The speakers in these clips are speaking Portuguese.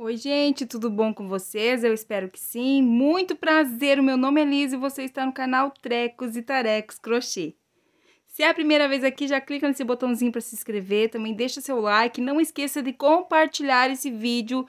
Oi, gente, tudo bom com vocês? Eu espero que sim. Muito prazer, o meu nome é Liz e você está no canal Trecos e Tarecos Crochê. Se é a primeira vez aqui, já clica nesse botãozinho para se inscrever, também deixa seu like, não esqueça de compartilhar esse vídeo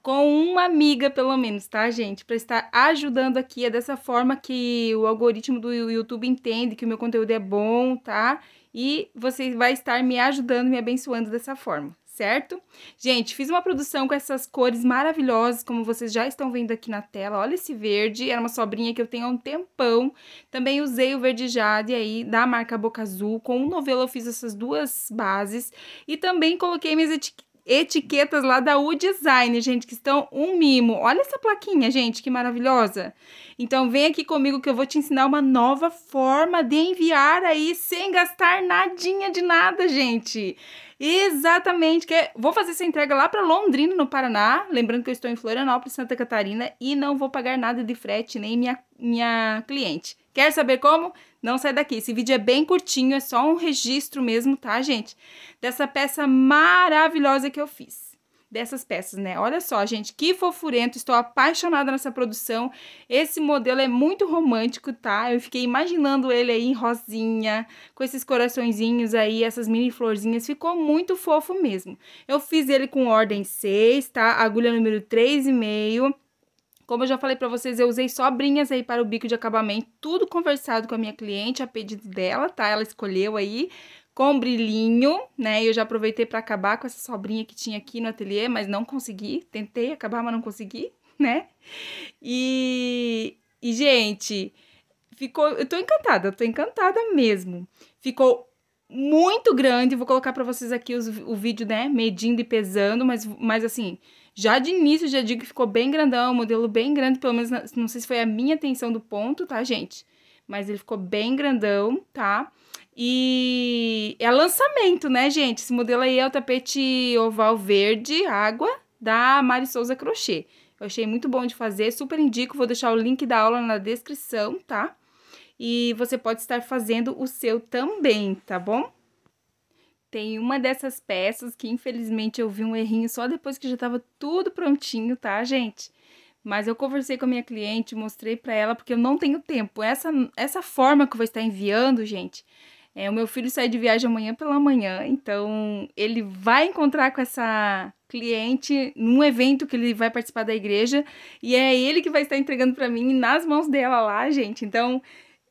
com uma amiga, pelo menos, tá, gente? Para estar ajudando aqui, é dessa forma que o algoritmo do YouTube entende que o meu conteúdo é bom, tá? E você vai estar me ajudando, me abençoando dessa forma, certo? Gente, fiz uma produção com essas cores maravilhosas, como vocês já estão vendo aqui na tela. Olha esse verde, era uma sobrinha que eu tenho há um tempão. Também usei o verde jade aí, da marca Boca Azul. Com um novelo eu fiz essas duas bases. E também coloquei minhas etiquetas etiquetas lá da U Design, gente, que estão um mimo. Olha essa plaquinha, gente, que maravilhosa. Então vem aqui comigo que eu vou te ensinar uma nova forma de enviar aí sem gastar nadinha de nada, gente. Exatamente, que é, vou fazer essa entrega lá para Londrina, no Paraná, lembrando que eu estou em Florianópolis, Santa Catarina, e não vou pagar nada de frete, nem minha, minha cliente. Quer saber como? Não sai daqui. Esse vídeo é bem curtinho, é só um registro mesmo, tá, gente? Dessa peça maravilhosa que eu fiz dessas peças, né? Olha só, gente, que fofurento, estou apaixonada nessa produção. Esse modelo é muito romântico, tá? Eu fiquei imaginando ele aí em rosinha, com esses coraçõezinhos aí, essas mini florzinhas, ficou muito fofo mesmo. Eu fiz ele com ordem 6, tá? Agulha número 3,5 como eu já falei para vocês, eu usei sobrinhas aí para o bico de acabamento, tudo conversado com a minha cliente, a pedido dela, tá? Ela escolheu aí com brilhinho, né? Eu já aproveitei para acabar com essa sobrinha que tinha aqui no ateliê, mas não consegui. Tentei acabar, mas não consegui, né? E, e gente, ficou, eu tô encantada, eu tô encantada mesmo. Ficou muito grande. Vou colocar para vocês aqui os, o vídeo, né? Medindo e pesando, mas, mas assim, já de início já digo que ficou bem grandão, modelo bem grande, pelo menos não sei se foi a minha tensão do ponto, tá, gente? Mas ele ficou bem grandão, tá? E é lançamento, né, gente? Esse modelo aí é o tapete oval verde água da Mari Souza Crochê. Eu achei muito bom de fazer, super indico, vou deixar o link da aula na descrição, tá? e você pode estar fazendo o seu também, tá bom? Tem uma dessas peças que infelizmente eu vi um errinho só depois que já estava tudo prontinho, tá, gente? Mas eu conversei com a minha cliente, mostrei para ela porque eu não tenho tempo. Essa essa forma que eu vou estar enviando, gente, é, o meu filho sai de viagem amanhã pela manhã, então ele vai encontrar com essa cliente num evento que ele vai participar da igreja e é ele que vai estar entregando para mim nas mãos dela lá, gente. Então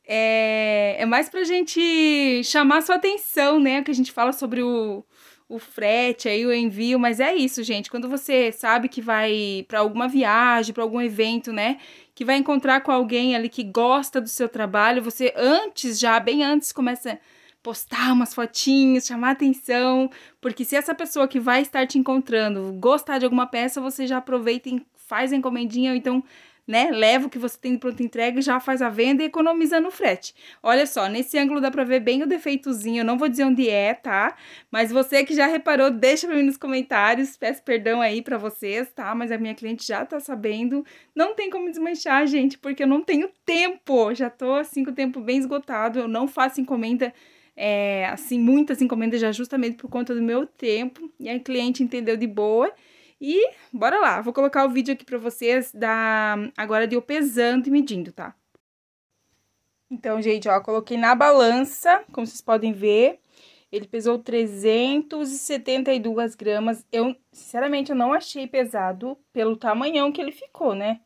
é, é mais a gente chamar sua atenção, né? O que a gente fala sobre o, o frete aí, o envio, mas é isso, gente. Quando você sabe que vai para alguma viagem, para algum evento, né, que vai encontrar com alguém ali que gosta do seu trabalho, você antes já, bem antes começa a postar umas fotinhas, chamar atenção, porque se essa pessoa que vai estar te encontrando gostar de alguma peça, você já aproveita e faz a encomendinha, ou então né? Leva o que você tem de pronta entrega e já faz a venda e economizando frete. Olha só, nesse ângulo dá pra ver bem o defeitozinho, eu não vou dizer onde é, tá? Mas você que já reparou, deixa pra mim nos comentários, peço perdão aí pra vocês, tá? Mas a minha cliente já tá sabendo, não tem como desmanchar, gente, porque eu não tenho tempo, já tô assim com o tempo bem esgotado, eu não faço encomenda... É, assim, muitas encomendas já justamente por conta do meu tempo, e a cliente entendeu de boa, e bora lá, vou colocar o vídeo aqui para vocês da agora de eu pesando e medindo, tá? Então, gente, ó, coloquei na balança, como vocês podem ver, ele pesou 372 gramas. Eu, sinceramente, eu não achei pesado pelo tamanhão que ele ficou, né?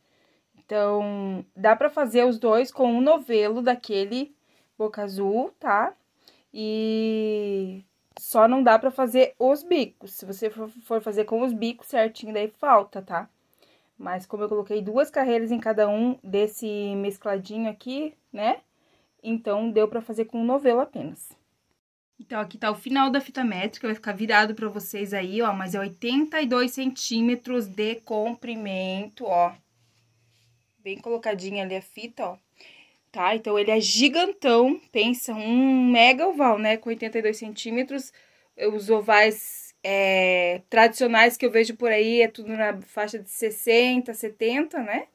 Então, dá pra fazer os dois com um novelo daquele boca azul, tá? E só não dá pra fazer os bicos. Se você for fazer com os bicos certinho, daí falta, tá? Mas como eu coloquei duas carreiras em cada um desse mescladinho aqui, né? Então, deu pra fazer com um novelo apenas. Então, aqui tá o final da fita métrica, vai ficar virado pra vocês aí, ó. Mas é 82 centímetros de comprimento, ó. Bem colocadinha ali a fita, ó tá? Então ele é gigantão, pensa, um mega oval, né? Com 82 centímetros. Os ovais é, tradicionais que eu vejo por aí é tudo na faixa de 60, 70, né?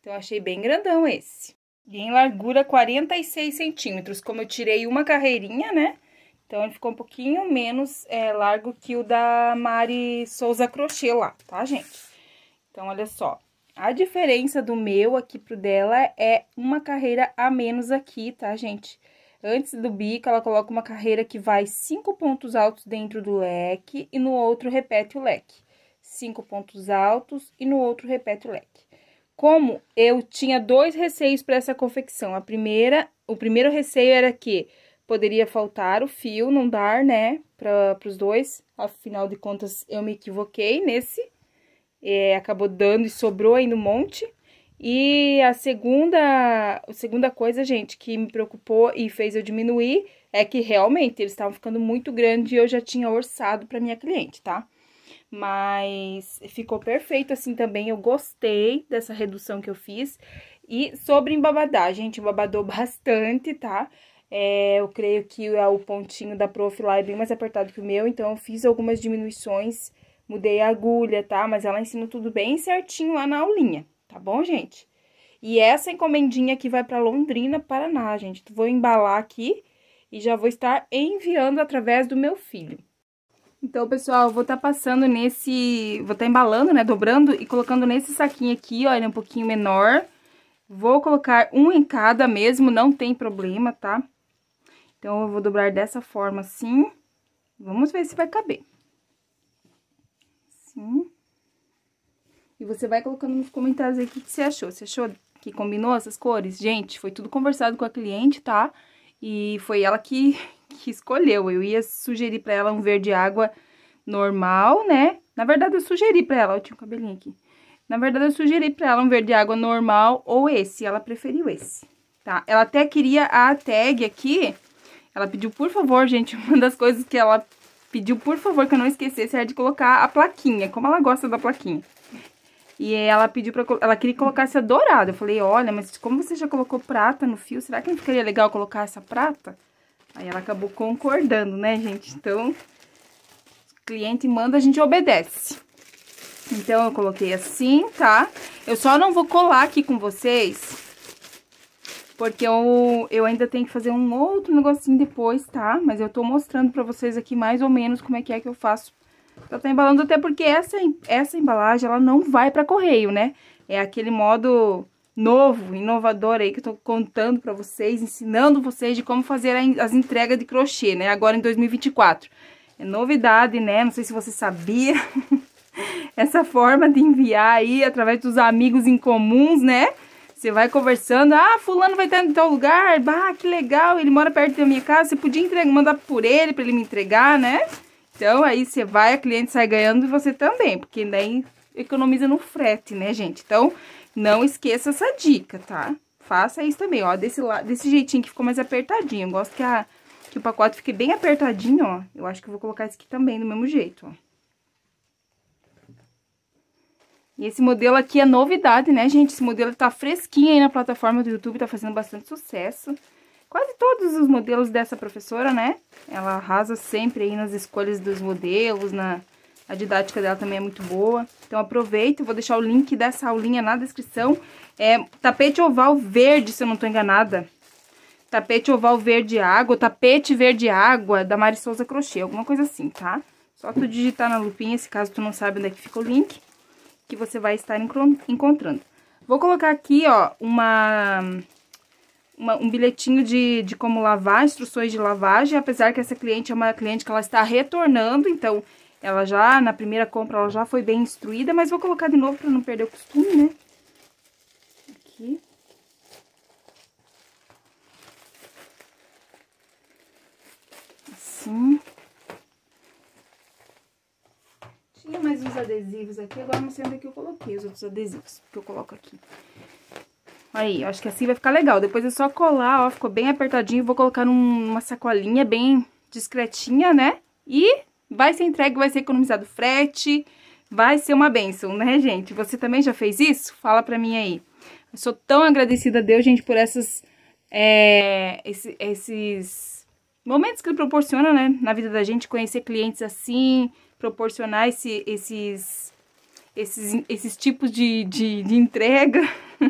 Então achei bem grandão esse. E em largura 46 centímetros. Como eu tirei uma carreirinha, né? Então ele ficou um pouquinho menos é, largo que o da Mari Souza Crochê lá, tá, gente? Então olha só. A diferença do meu aqui pro dela é uma carreira a menos aqui, tá, gente? Antes do bico, ela coloca uma carreira que vai cinco pontos altos dentro do leque e no outro repete o leque. Cinco pontos altos e no outro repete o leque. Como eu tinha dois receios para essa confecção, a primeira, o primeiro receio era que poderia faltar o fio, não dar, né, para os dois. Afinal de contas, eu me equivoquei nesse é, acabou dando e sobrou aí no monte. E a segunda, a segunda coisa, gente, que me preocupou e fez eu diminuir é que realmente eles estavam ficando muito grandes e eu já tinha orçado para minha cliente, tá? Mas ficou perfeito assim também, eu gostei dessa redução que eu fiz. E sobre embabadar, gente, embabadou bastante, tá? É, eu creio que é o pontinho da prof lá é bem mais apertado que o meu, então eu fiz algumas diminuições mudei a agulha, tá? Mas ela ensina tudo bem certinho lá na aulinha, tá bom, gente? E essa encomendinha aqui vai para Londrina, Paraná, gente. Vou embalar aqui e já vou estar enviando através do meu filho. Então, pessoal, vou estar tá passando nesse... Vou estar tá embalando, né, dobrando e colocando nesse saquinho aqui, ó, ele é um pouquinho menor. Vou colocar um em cada mesmo, não tem problema, tá? Então, eu vou dobrar dessa forma assim. Vamos ver se vai caber. Uhum. E você vai colocando nos comentários aí o que, que você achou. Você achou que combinou essas cores? Gente, foi tudo conversado com a cliente, tá? E foi ela que, que escolheu. Eu ia sugerir pra ela um verde água normal, né? Na verdade, eu sugeri pra ela. Eu tinha um cabelinho aqui. Na verdade, eu sugeri pra ela um verde água normal ou esse. Ela preferiu esse, tá? Ela até queria a tag aqui. Ela pediu, por favor, gente, uma das coisas que ela pediu, por favor, que eu não esquecesse, de colocar a plaquinha, como ela gosta da plaquinha. E ela pediu pra... Ela queria que colocasse a dourada. Eu falei, olha, mas como você já colocou prata no fio, será que não ficaria legal colocar essa prata? Aí ela acabou concordando, né, gente? Então, cliente manda, a gente obedece. Então, eu coloquei assim, tá? Eu só não vou colar aqui com vocês porque eu, eu ainda tenho que fazer um outro negocinho depois, tá? Mas eu tô mostrando pra vocês aqui mais ou menos como é que é que eu faço. Eu tô embalando até porque essa, essa embalagem, ela não vai pra correio, né? É aquele modo novo, inovador aí que eu tô contando pra vocês, ensinando vocês de como fazer as entregas de crochê, né? Agora em 2024. É novidade, né? Não sei se você sabia. Essa forma de enviar aí através dos amigos em comuns, né? Você vai conversando, ah, fulano vai estar em tal lugar, bah, que legal, ele mora perto da minha casa, você podia entregar, mandar por ele, para ele me entregar, né? Então, aí você vai, a cliente sai ganhando e você também, porque daí economiza no frete, né, gente? Então, não esqueça essa dica, tá? Faça isso também, ó, desse, lado, desse jeitinho que ficou mais apertadinho. Eu gosto que, a, que o pacote fique bem apertadinho, ó. Eu acho que eu vou colocar esse aqui também, do mesmo jeito, ó. E esse modelo aqui é novidade, né, gente? Esse modelo tá fresquinho aí na plataforma do YouTube, tá fazendo bastante sucesso. Quase todos os modelos dessa professora, né? Ela arrasa sempre aí nas escolhas dos modelos, na... A didática dela também é muito boa. Então aproveita, vou deixar o link dessa aulinha na descrição. É tapete oval verde, se eu não tô enganada. Tapete oval verde água, tapete verde água da Mari Souza Crochê, alguma coisa assim, tá? Só tu digitar na lupinha, se caso tu não sabe onde é que fica o link que você vai estar encontrando. Vou colocar aqui, ó, uma, uma, um bilhetinho de, de como lavar, instruções de lavagem, apesar que essa cliente é uma cliente que ela está retornando, então ela já, na primeira compra, ela já foi bem instruída, mas vou colocar de novo para não perder o costume, né? Aqui. Assim. fiz os adesivos aqui, agora não sei onde é que eu coloquei os outros adesivos que eu coloco aqui. Aí, acho que assim vai ficar legal. Depois é só colar, ó, ficou bem apertadinho. Vou colocar numa sacolinha bem discretinha, né? E vai ser entregue, vai ser economizado frete, vai ser uma benção, né, gente? Você também já fez isso? Fala pra mim aí. Eu sou tão agradecida a Deus, gente, por essas, é, esse, esses momentos que ele proporciona, né, na vida da gente, conhecer clientes assim, proporcionar esse, esses, esses, esses tipos de, de, de entrega.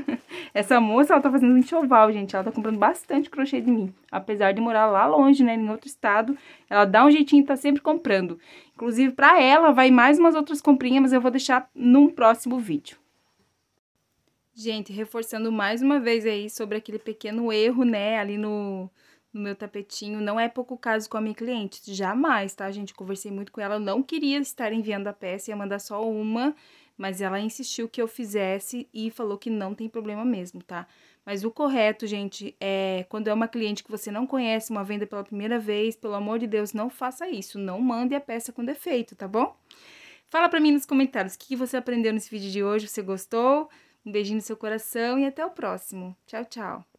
Essa moça, ela tá fazendo um enxoval, gente. Ela tá comprando bastante crochê de mim. Apesar de morar lá longe, né, em outro estado, ela dá um jeitinho e tá sempre comprando. Inclusive, pra ela, vai mais umas outras comprinhas, mas eu vou deixar num próximo vídeo. Gente, reforçando mais uma vez aí sobre aquele pequeno erro, né, ali no, no meu tapetinho. Não é pouco caso com a minha cliente, jamais, tá, gente? Conversei muito com ela, não queria estar enviando a peça, ia mandar só uma, mas ela insistiu que eu fizesse e falou que não tem problema mesmo, tá? Mas o correto, gente, é quando é uma cliente que você não conhece, uma venda pela primeira vez, pelo amor de Deus, não faça isso, não mande a peça com defeito, tá bom? Fala pra mim nos comentários o que você aprendeu nesse vídeo de hoje, você gostou? Um beijinho no seu coração e até o próximo. Tchau, tchau!